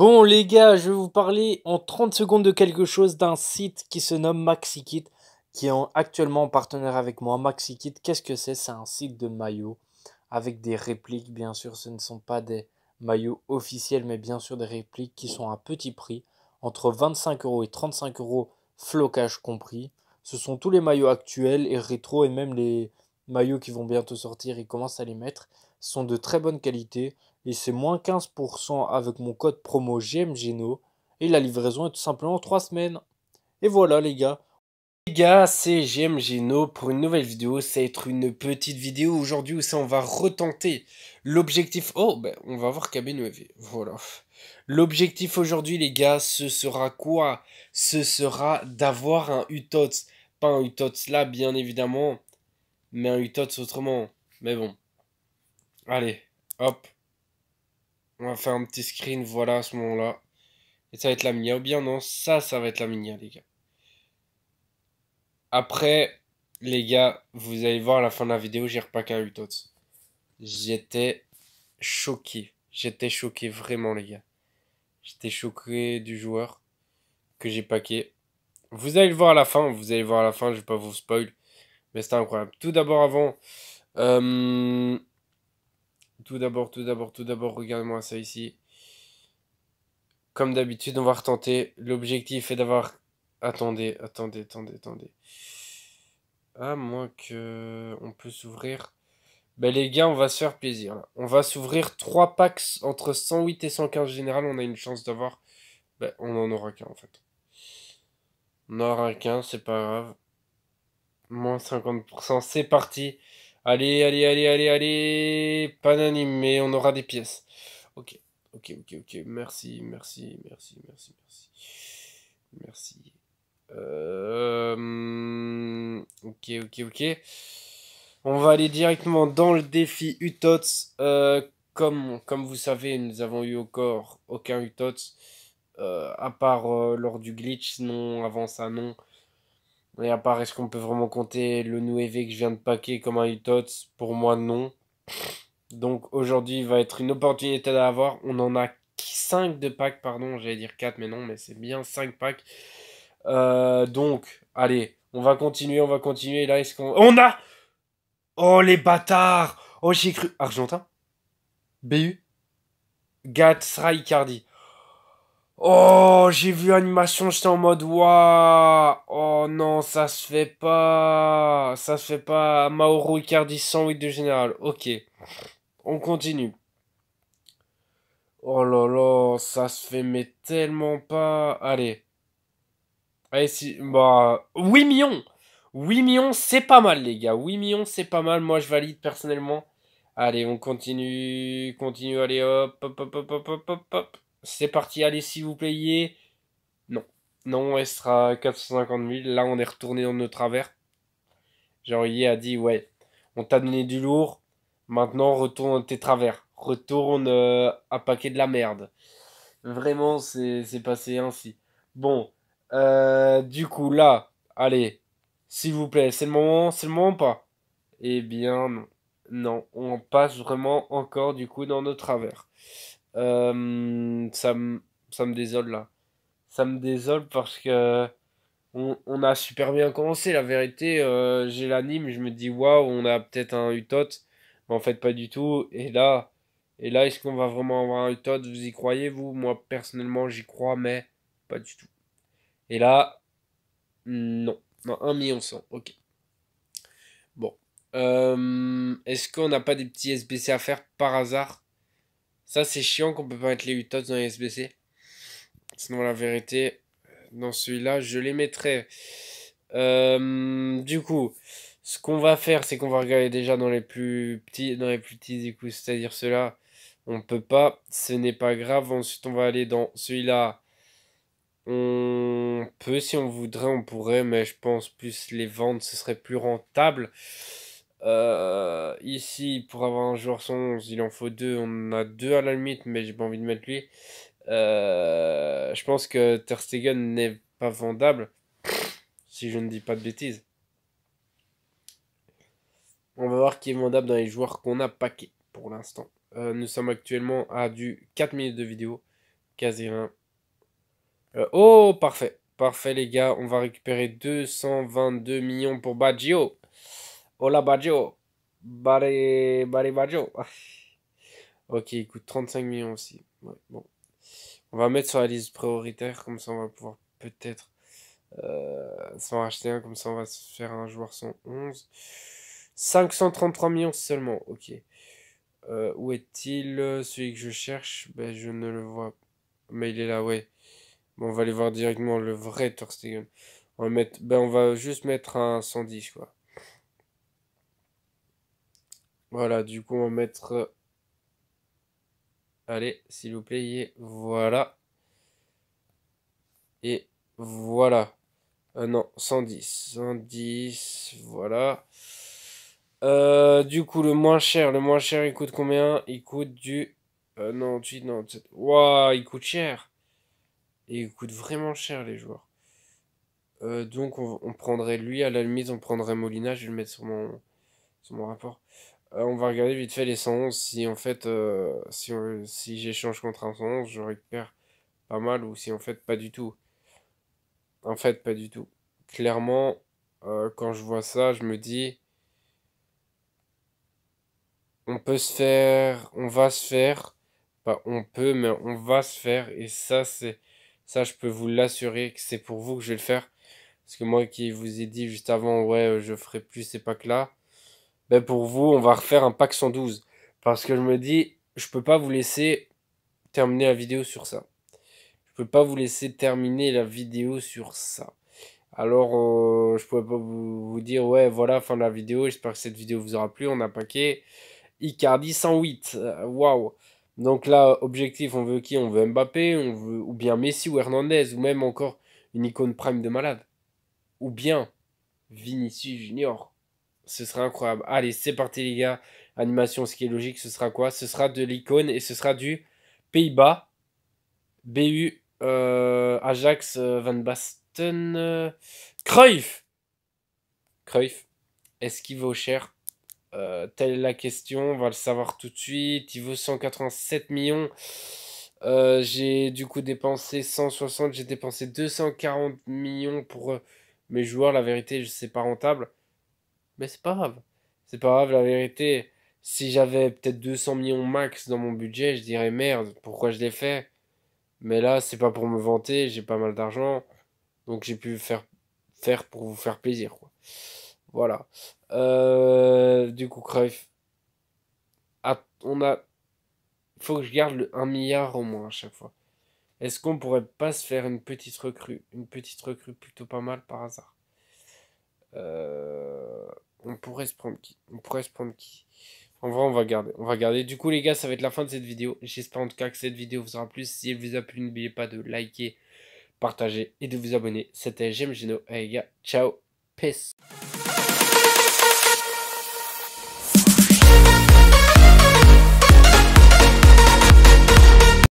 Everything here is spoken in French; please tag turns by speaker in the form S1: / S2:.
S1: Bon les gars, je vais vous parler en 30 secondes de quelque chose d'un site qui se nomme MaxiKit, qui est actuellement en partenaire avec moi. MaxiKit, qu'est-ce que c'est C'est un site de maillots avec des répliques, bien sûr, ce ne sont pas des maillots officiels, mais bien sûr des répliques qui sont à petit prix, entre 25 euros et 35 euros, flocage compris. Ce sont tous les maillots actuels et rétro et même les, maillots qui vont bientôt sortir, ils commencent à les mettre, sont de très bonne qualité et c'est moins 15% avec mon code promo GMGENO et la livraison est tout simplement 3 semaines. Et voilà les gars. Les gars, c'est GMGENO pour une nouvelle vidéo, ça va être une petite vidéo aujourd'hui où ça on va retenter l'objectif... Oh, ben, on va voir KB9, voilà. L'objectif aujourd'hui les gars, ce sera quoi Ce sera d'avoir un UTOTS, pas un UTOTS là bien évidemment, mais un Utots autrement. Mais bon. Allez, hop. On va faire un petit screen, voilà, à ce moment-là. Et ça va être la mini Ou bien non, ça, ça va être la minia, les gars. Après, les gars, vous allez voir à la fin de la vidéo, j'ai repacké un Utots. J'étais choqué. J'étais choqué, vraiment, les gars. J'étais choqué du joueur que j'ai paqué. Vous allez le voir à la fin, vous allez voir à la fin, je vais pas vous spoil. Mais c'était incroyable. Tout d'abord, avant. Euh, tout d'abord, tout d'abord, tout d'abord, regardez-moi ça ici. Comme d'habitude, on va retenter. L'objectif est d'avoir. Attendez, attendez, attendez, attendez. À moins que. On peut s'ouvrir. Ben les gars, on va se faire plaisir. On va s'ouvrir 3 packs entre 108 et 115 général. On a une chance d'avoir. Ben, on en aura qu'un en fait. On en aura qu'un, c'est pas grave. Moins 50%, c'est parti. Allez, allez, allez, allez, allez. pas mais on aura des pièces. Ok, ok, ok, ok. Merci, merci, merci, merci, merci. Merci. Euh, ok, ok, ok. On va aller directement dans le défi Utots. Euh, comme, comme vous savez, nous avons eu encore aucun Utots. Euh, à part euh, lors du glitch, non, avant ça, non. Et à part, est-ce qu'on peut vraiment compter le nouévé que je viens de paquer comme un Utots Pour moi, non. Donc aujourd'hui va être une opportunité d'avoir. On en a 5 de packs, pardon, j'allais dire 4, mais non, mais c'est bien 5 packs. Euh, donc, allez, on va continuer, on va continuer. Là, est-ce qu'on. On a Oh les bâtards Oh j'ai cru. Argentin BU Gatsra Oh, j'ai vu animation, j'étais en mode waouh. Oh non, ça se fait pas. Ça se fait pas. Mauro Icardi 108 de général. OK. On continue. Oh là là, ça se fait mais tellement pas. Allez. Allez si bah 8 millions. 8 millions, c'est pas mal les gars. 8 millions, c'est pas mal. Moi, je valide personnellement. Allez, on continue. Continue, allez hop hop hop hop hop hop. hop c'est parti, allez, s'il vous plaît, Non. Non, elle sera 450 000. Là, on est retourné dans nos travers. Yé a dit, ouais, on t'a donné du lourd. Maintenant, retourne tes travers. Retourne à euh, paquet de la merde. Vraiment, c'est passé ainsi. Bon, euh, du coup, là, allez, s'il vous plaît, c'est le moment, c'est le moment pas Eh bien, non. Non, on passe vraiment encore du coup dans nos travers. Euh, ça me ça me désole là. Ça me désole parce que on, on a super bien commencé. La vérité, euh, j'ai l'anime, je me dis waouh, on a peut-être un Utot, mais en fait pas du tout. Et là, et là, est-ce qu'on va vraiment avoir un Utot Vous y croyez vous Moi personnellement, j'y crois, mais pas du tout. Et là, non, non, 1 million 100, ok. Bon, euh, est-ce qu'on n'a pas des petits SBC à faire par hasard ça, c'est chiant qu'on peut pas mettre les Utahs dans les SBC. Sinon, la vérité, dans celui-là, je les mettrais. Euh, du coup, ce qu'on va faire, c'est qu'on va regarder déjà dans les plus petits, dans les plus petits, du coup, c'est-à-dire ceux-là, on peut pas, ce n'est pas grave. Ensuite, on va aller dans celui-là. On peut, si on voudrait, on pourrait, mais je pense plus les ventes, ce serait plus rentable. Euh, ici, pour avoir un joueur son il en faut deux. On a deux à la limite, mais j'ai pas envie de mettre lui. Euh, je pense que Ter n'est pas vendable, si je ne dis pas de bêtises. On va voir qui est vendable dans les joueurs qu'on a paqués pour l'instant. Euh, nous sommes actuellement à du 4 minutes de vidéo, quasi rien. oh, parfait. Parfait, les gars. On va récupérer 222 millions pour Baggio. Hola Baggio. Bare, bare Baggio. Ah. ok, il coûte 35 millions aussi. On va mettre sur la liste prioritaire, comme ça on va pouvoir peut-être euh, s'en racheter un, comme ça on va se faire un joueur 111. 533 millions seulement, ok. Euh, où est-il euh, Celui que je cherche, ben, je ne le vois Mais il est là, ouais. on va aller voir directement le vrai Torstegen. On va mettre, ben, on va juste mettre un 110, quoi. Voilà, du coup, on va mettre... Euh, allez, s'il vous plaît, voilà. Et voilà. Euh, non, 110. 110, voilà. Euh, du coup, le moins cher, le moins cher, il coûte combien Il coûte du... non, 8, non, 7. Waouh, il coûte cher. il coûte vraiment cher, les joueurs. Euh, donc, on, prendrait lui, à la mise, on prendrait Molina. Je vais le mettre sur mon, sur mon rapport. Euh, on va regarder vite fait les 111. Si en fait, euh, si, j'échange contre un 111, je récupère pas mal ou si en fait, pas du tout. En fait, pas du tout. Clairement, euh, quand je vois ça, je me dis, on peut se faire, on va se faire, pas on peut, mais on va se faire. Et ça, c'est, ça, je peux vous l'assurer que c'est pour vous que je vais le faire. Parce que moi qui vous ai dit juste avant, ouais, je ferai plus ces packs-là, ben, pour vous, on va refaire un pack 112. Parce que je me dis, je peux pas vous laisser terminer la vidéo sur ça. Je peux pas vous laisser terminer la vidéo sur ça. Alors, euh, je pouvais pas vous, dire, ouais, voilà, fin de la vidéo. J'espère que cette vidéo vous aura plu. On a paquet Icardi 108. Euh, waouh! Donc là, objectif, on veut qui On veut Mbappé, on veut, ou bien Messi ou Hernandez, ou même encore une icône prime de malade. Ou bien Vinicius Junior. Ce sera incroyable. Allez, c'est parti les gars. Animation, ce qui est logique, ce sera quoi Ce sera de l'icône et ce sera du Pays-Bas. BU euh, Ajax euh, Van Basten euh, Cruyff Cruyff est-ce qu'il vaut cher telle est la question on va le savoir tout de suite il vaut 187 millions j'ai du coup dépensé 160 j'ai dépensé 240 millions pour mes joueurs la vérité c'est pas rentable mais c'est pas grave. C'est pas grave, la vérité. Si j'avais peut-être 200 millions max dans mon budget, je dirais merde, pourquoi je l'ai fait Mais là, c'est pas pour me vanter, j'ai pas mal d'argent. Donc j'ai pu faire, faire pour vous faire plaisir. Quoi. Voilà. Euh, du coup, Cruyff. on a. Faut que je garde le 1 milliard au moins à chaque fois. Est-ce qu'on pourrait pas se faire une petite recrue Une petite recrue plutôt pas mal par hasard. Euh. On pourrait se prendre qui On pourrait se prendre qui En vrai, on va garder. On va garder. Du coup, les gars, ça va être la fin de cette vidéo. J'espère en tout cas que cette vidéo vous aura plu. Si elle vous a plu, n'oubliez pas de liker, partager et de vous abonner. C'était J'aime Gino. Allez, les gars, ciao. Peace.